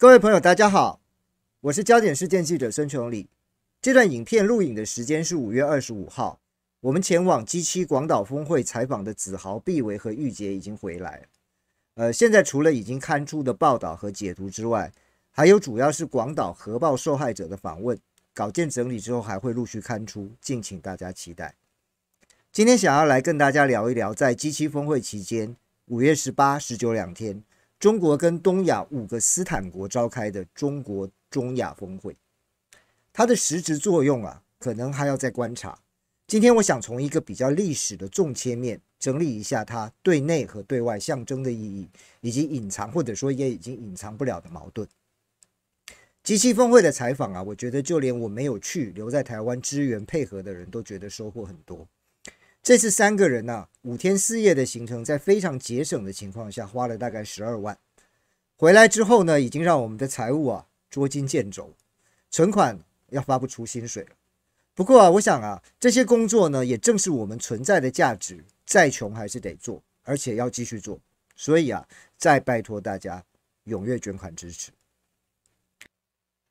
各位朋友，大家好，我是焦点事件记者孙琼礼。这段影片录影的时间是五月二十五号。我们前往 g 七广岛峰会采访的子豪、毕维和玉杰已经回来。呃，现在除了已经刊出的报道和解读之外，还有主要是广岛核爆受害者的访问稿件整理之后，还会陆续刊出，敬请大家期待。今天想要来跟大家聊一聊，在 g 七峰会期间，五月十八、十九两天。中国跟东亚五个斯坦国召开的中国中亚峰会，它的实质作用啊，可能还要再观察。今天我想从一个比较历史的纵切面整理一下它对内和对外象征的意义，以及隐藏或者说也已经隐藏不了的矛盾。机器峰会的采访啊，我觉得就连我没有去留在台湾支援配合的人都觉得收获很多。这次三个人呢，五天四夜的行程，在非常节省的情况下，花了大概十二万。回来之后呢，已经让我们的财务啊捉襟见肘，存款要发不出薪水了。不过啊，我想啊，这些工作呢，也正是我们存在的价值，再穷还是得做，而且要继续做。所以啊，再拜托大家踊跃捐款支持。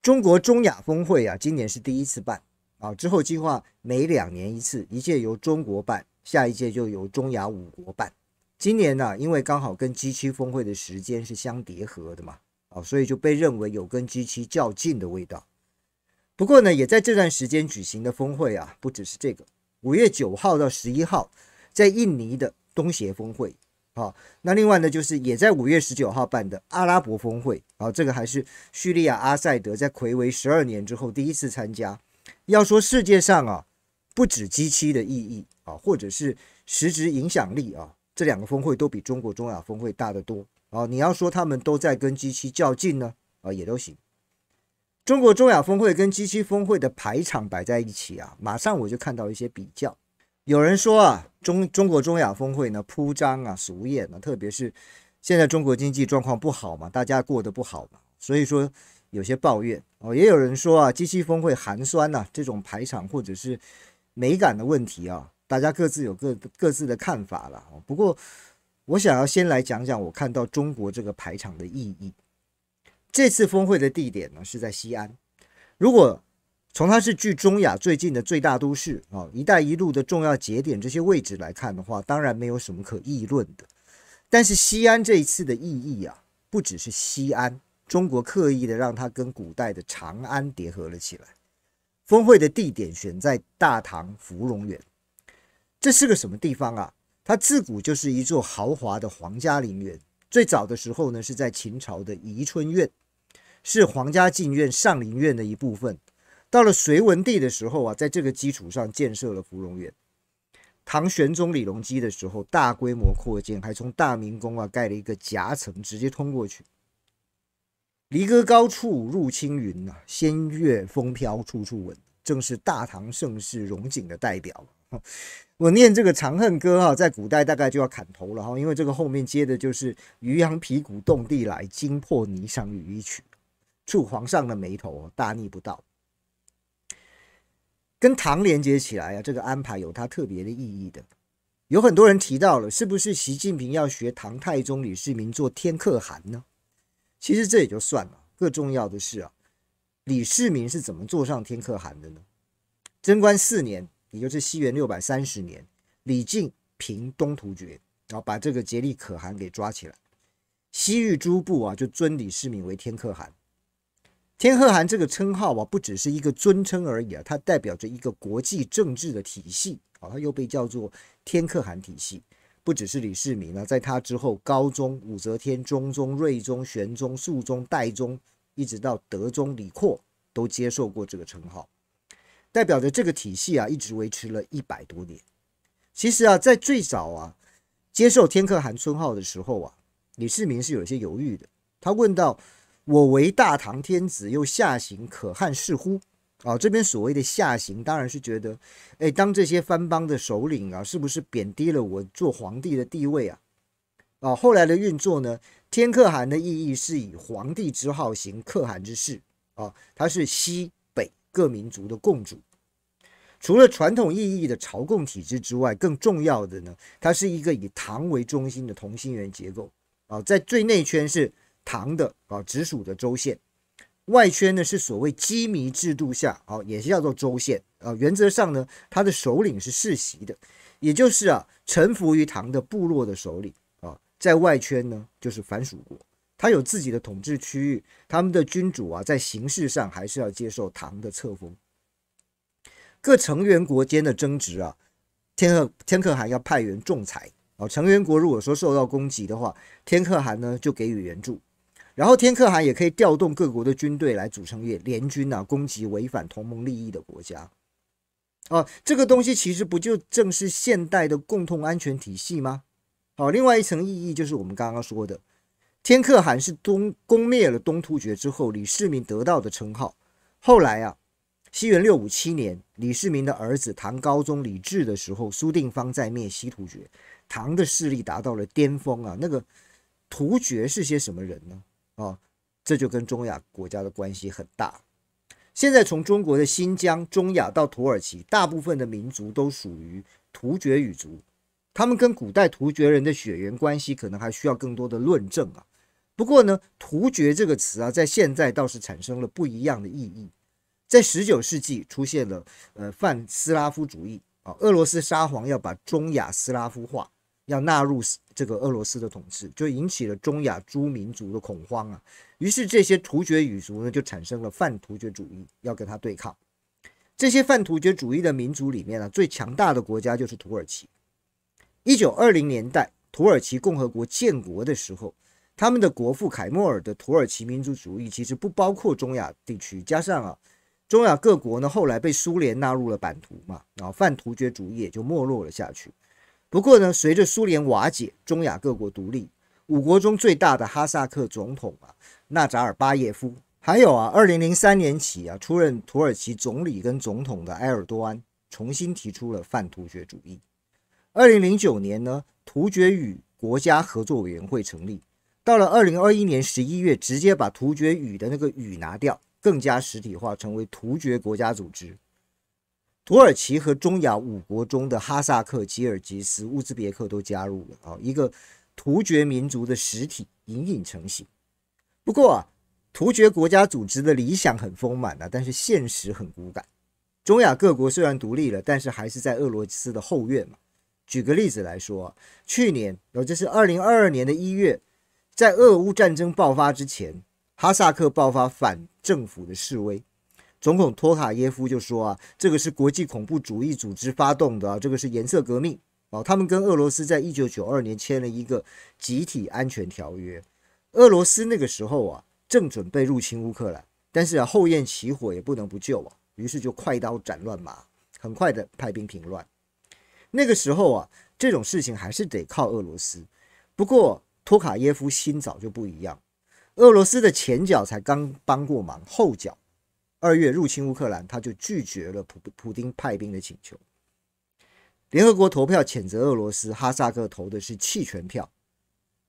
中国中亚峰会啊，今年是第一次办。好，之后计划每两年一次，一届由中国办，下一届就由中亚五国办。今年呢，因为刚好跟 G7 峰会的时间是相叠合的嘛，啊，所以就被认为有跟 G7 较劲的味道。不过呢，也在这段时间举行的峰会啊，不只是这个，五月九号到十一号在印尼的东协峰会，啊，那另外呢，就是也在五月十九号办的阿拉伯峰会，啊，这个还是叙利亚阿塞德在魁维十二年之后第一次参加。要说世界上啊，不止 G7 的意义啊，或者是实质影响力啊，这两个峰会都比中国中亚峰会大得多啊。你要说他们都在跟 G7 较劲呢，啊，也都行。中国中亚峰会跟 G7 峰会的排场摆在一起啊，马上我就看到一些比较。有人说啊，中中国中亚峰会呢铺张啊俗艳啊，特别是现在中国经济状况不好嘛，大家过得不好嘛，所以说。有些抱怨哦，也有人说啊机器峰会寒酸呐，这种排场或者是美感的问题啊，大家各自有各各自的看法了。不过，我想要先来讲讲我看到中国这个排场的意义。这次峰会的地点呢是在西安。如果从它是距中亚最近的最大都市啊，一带一路的重要节点这些位置来看的话，当然没有什么可议论的。但是西安这一次的意义啊，不只是西安。中国刻意的让它跟古代的长安叠合了起来。峰会的地点选在大唐芙蓉园，这是个什么地方啊？它自古就是一座豪华的皇家陵园。最早的时候呢，是在秦朝的宜春院，是皇家禁苑上林苑的一部分。到了隋文帝的时候啊，在这个基础上建设了芙蓉园。唐玄宗李隆基的时候，大规模扩建，还从大明宫啊盖了一个夹层，直接通过去。离歌高处入青云呐，仙乐风飘处处闻，正是大唐盛世荣景的代表。我念这个《长恨歌》哈，在古代大概就要砍头了哈，因为这个后面接的就是“渔阳鼙鼓动地来，惊破霓裳羽衣曲”，触皇上的眉头，大逆不道。跟唐连接起来啊，这个安排有它特别的意义的。有很多人提到了，是不是习近平要学唐太宗李世民做天可汗呢？其实这也就算了。更重要的是啊，李世民是怎么坐上天可汗的呢？贞观四年，也就是西元六百三十年，李靖平东突厥，然后把这个颉利可汗给抓起来，西域诸部啊就尊李世民为天可汗。天可汗这个称号啊，不只是一个尊称而已啊，它代表着一个国际政治的体系啊，它又被叫做天可汗体系。不只是李世民啊，在他之后，高宗、武则天、中宗、睿宗、玄宗、肃宗、代宗，一直到德宗李阔，都接受过这个称号，代表着这个体系啊，一直维持了一百多年。其实啊，在最早啊，接受天可汗称号的时候啊，李世民是有些犹豫的。他问到：“我为大唐天子，又下行可汗是乎？”啊，这边所谓的下行当然是觉得，哎，当这些藩邦的首领啊，是不是贬低了我做皇帝的地位啊？啊，后来的运作呢？天可汗的意义是以皇帝之号行可汗之事啊，他是西北各民族的共主。除了传统意义的朝贡体制之外，更重要的呢，它是一个以唐为中心的同心圆结构啊，在最内圈是唐的啊直属的州县。外圈呢是所谓羁縻制度下，哦，也是叫做州县啊。原则上呢，他的首领是世袭的，也就是啊臣服于唐的部落的首领啊，在外圈呢就是凡属国，他有自己的统治区域，他们的君主啊在形式上还是要接受唐的册封。各成员国间的争执啊，天可天可汗要派员仲裁啊。成员国如果说受到攻击的话，天可汗呢就给予援助。然后天可汗也可以调动各国的军队来组成一联军呐，攻击违反同盟利益的国家，啊，这个东西其实不就正是现代的共同安全体系吗？好，另外一层意义就是我们刚刚说的，天可汗是东攻灭了东突厥之后，李世民得到的称号。后来啊，西元六五七年，李世民的儿子唐高宗李治的时候，苏定方在灭西突厥，唐的势力达到了巅峰啊。那个突厥是些什么人呢？啊，这就跟中亚国家的关系很大。现在从中国的新疆、中亚到土耳其，大部分的民族都属于突厥语族，他们跟古代突厥人的血缘关系可能还需要更多的论证啊。不过呢，突厥这个词啊，在现在倒是产生了不一样的意义。在十九世纪出现了呃，泛斯拉夫主义啊，俄罗斯沙皇要把中亚斯拉夫化，要纳入。这个俄罗斯的统治就引起了中亚诸民族的恐慌啊，于是这些突厥语族呢就产生了泛突厥主义，要跟他对抗。这些泛突厥主义的民族里面呢，最强大的国家就是土耳其。一九二零年代，土耳其共和国建国的时候，他们的国父凯末尔的土耳其民族主义其实不包括中亚地区，加上啊，中亚各国呢后来被苏联纳入了版图嘛，然后泛突厥主义也就没落了下去。不过呢，随着苏联瓦解，中亚各国独立，五国中最大的哈萨克总统啊，纳扎尔巴耶夫，还有啊，二零零三年起啊，出任土耳其总理跟总统的埃尔多安，重新提出了泛突厥主义。二零零九年呢，突厥语国家合作委员会成立，到了二零二一年十一月，直接把突厥语的那个语拿掉，更加实体化，成为突厥国家组织。土耳其和中亚五国中的哈萨克、吉尔吉斯、乌兹别克都加入了啊，一个突厥民族的实体隐隐成型。不过啊，突厥国家组织的理想很丰满啊，但是现实很骨感。中亚各国虽然独立了，但是还是在俄罗斯的后院嘛。举个例子来说，去年，也就是二零二二年的一月，在俄乌战争爆发之前，哈萨克爆发反政府的示威。总统托卡耶夫就说啊，这个是国际恐怖主义组织发动的啊，这个是颜色革命哦。他们跟俄罗斯在一九九二年签了一个集体安全条约。俄罗斯那个时候啊，正准备入侵乌克兰，但是啊，后院起火也不能不救啊，于是就快刀斩乱麻，很快的派兵平乱。那个时候啊，这种事情还是得靠俄罗斯。不过托卡耶夫心早就不一样，俄罗斯的前脚才刚帮过忙，后脚。二月入侵乌克兰，他就拒绝了普普丁派兵的请求。联合国投票谴责俄罗斯，哈萨克投的是弃权票。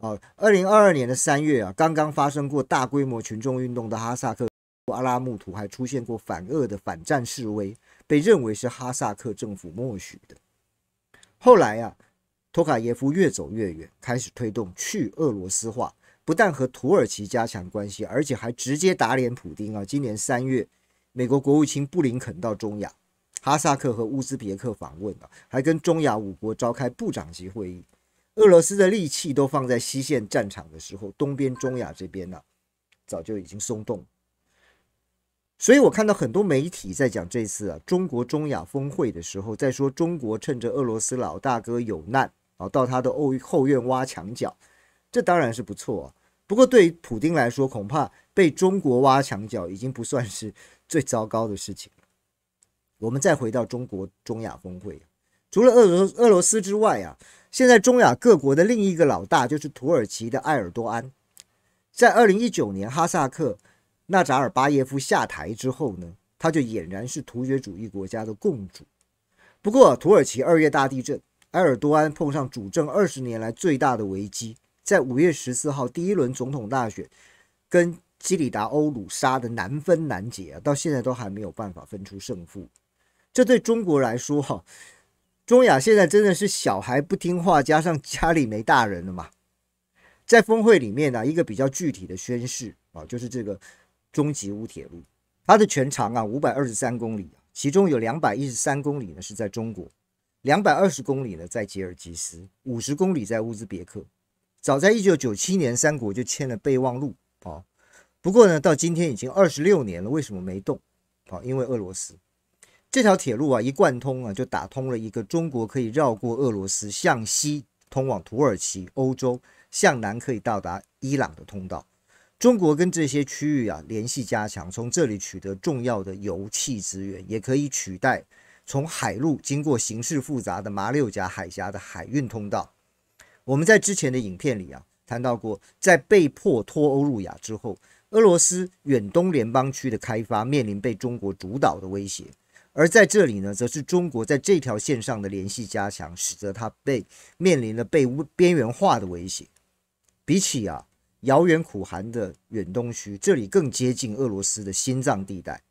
哦，二零二二年的三月啊，刚刚发生过大规模群众运动的哈萨克阿拉木图还出现过反俄的反战示威，被认为是哈萨克政府默许的。后来啊，托卡耶夫越走越远，开始推动去俄罗斯化，不但和土耳其加强关系，而且还直接打脸普丁啊。今年三月。美国国务卿布林肯到中亚哈萨克和乌兹别克访问了，还跟中亚五国召开部长级会议。俄罗斯的利器都放在西线战场的时候，东边中亚这边呢，早就已经松动。所以我看到很多媒体在讲这次啊中国中亚峰会的时候，在说中国趁着俄罗斯老大哥有难啊，到他的后后院挖墙脚，这当然是不错啊。不过，对于普京来说，恐怕被中国挖墙脚已经不算是最糟糕的事情我们再回到中国中亚峰会，除了俄罗俄罗斯之外啊，现在中亚各国的另一个老大就是土耳其的埃尔多安。在二零一九年哈萨克纳扎尔巴耶夫下台之后呢，他就俨然是突厥主义国家的共主。不过，土耳其二月大地震，埃尔多安碰上主政二十年来最大的危机。在五月十四号，第一轮总统大选跟基里达欧鲁沙的难分难解啊，到现在都还没有办法分出胜负。这对中国来说，哈中亚现在真的是小孩不听话，加上家里没大人了嘛。在峰会里面呢，一个比较具体的宣誓啊，就是这个中吉乌铁路，它的全长啊五百二十三公里其中有两百一十三公里呢是在中国，两百二十公里呢在吉尔吉斯，五十公里在乌兹别克。早在一九九七年，三国就签了备忘录啊。不过呢，到今天已经二十六年了，为什么没动啊？因为俄罗斯这条铁路啊，一贯通啊，就打通了一个中国可以绕过俄罗斯，向西通往土耳其、欧洲，向南可以到达伊朗的通道。中国跟这些区域啊联系加强，从这里取得重要的油气资源，也可以取代从海路经过形势复杂的马六甲海峡的海运通道。我们在之前的影片里啊谈到过，在被迫脱欧入亚之后，俄罗斯远东联邦区的开发面临被中国主导的威胁，而在这里呢，则是中国在这条线上的联系加强，使得它被面临了被边缘化的威胁。比起啊遥远苦寒的远东区，这里更接近俄罗斯的心脏地带，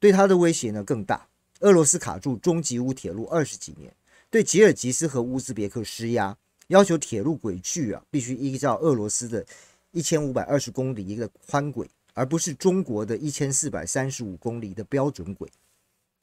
对它的威胁呢更大。俄罗斯卡住中吉乌铁路二十几年，对吉尔吉斯和乌兹别克施压。要求铁路轨距啊，必须依照俄罗斯的，一千五百二十公里一个宽轨，而不是中国的一千四百三十五公里的标准轨。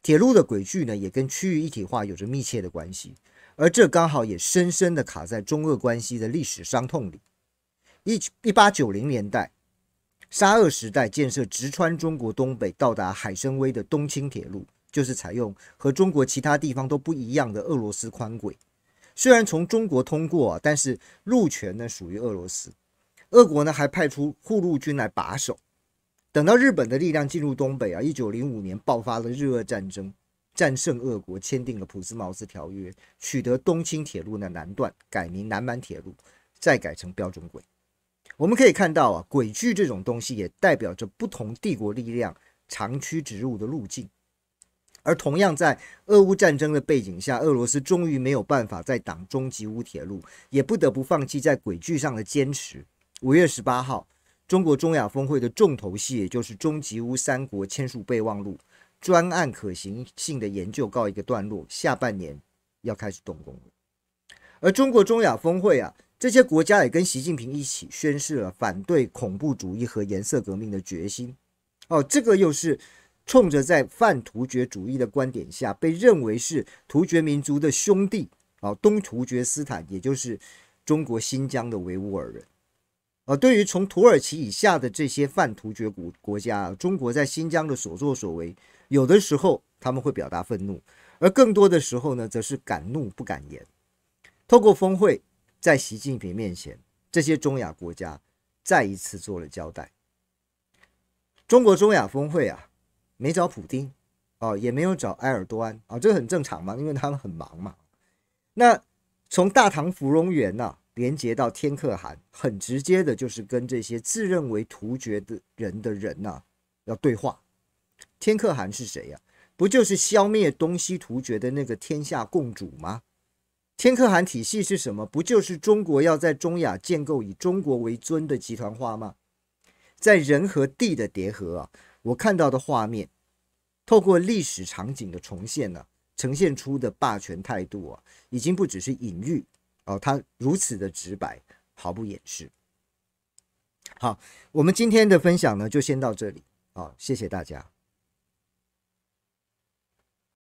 铁路的轨距呢，也跟区域一体化有着密切的关系，而这刚好也深深的卡在中俄关系的历史伤痛里。一一八九零年代，沙俄时代建设直穿中国东北到达海参崴的东青铁路，就是采用和中国其他地方都不一样的俄罗斯宽轨。虽然从中国通过，但是路权呢属于俄罗斯。俄国呢还派出护路军来把守。等到日本的力量进入东北啊，一九零五年爆发了日俄战争，战胜俄国，签订了《普斯茅斯条约》，取得东青铁路的南段，改名南满铁路，再改成标准轨。我们可以看到啊，轨距这种东西也代表着不同帝国力量长驱直入的路径。而同样在俄乌战争的背景下，俄罗斯终于没有办法在党中吉乌铁路，也不得不放弃在轨距上的坚持。五月十八号，中国中亚峰会的重头戏，也就是中吉乌三国签署备忘录，专案可行性的研究告一个段落，下半年要开始动工了。而中国中亚峰会啊，这些国家也跟习近平一起宣示了反对恐怖主义和颜色革命的决心。哦，这个又是。冲着在泛突厥主义的观点下被认为是突厥民族的兄弟啊，东突厥斯坦，也就是中国新疆的维吾尔人。啊，对于从土耳其以下的这些泛突厥国国家，中国在新疆的所作所为，有的时候他们会表达愤怒，而更多的时候呢，则是敢怒不敢言。透过峰会，在习近平面前，这些中亚国家再一次做了交代。中国中亚峰会啊。没找普京，哦，也没有找埃尔多安，啊，这很正常嘛，因为他们很忙嘛。那从大唐芙蓉园呐，连接到天可汗，很直接的，就是跟这些自认为突厥的人的人呐，要对话。天可汗是谁呀？不就是消灭东西突厥的那个天下共主吗？天可汗体系是什么？不就是中国要在中亚建构以中国为尊的集团化吗？在人和地的叠合啊。我看到的画面，透过历史场景的重现呢，呈现出的霸权态度啊，已经不只是隐喻哦，它如此的直白，毫不掩饰。好，我们今天的分享呢，就先到这里啊，谢谢大家。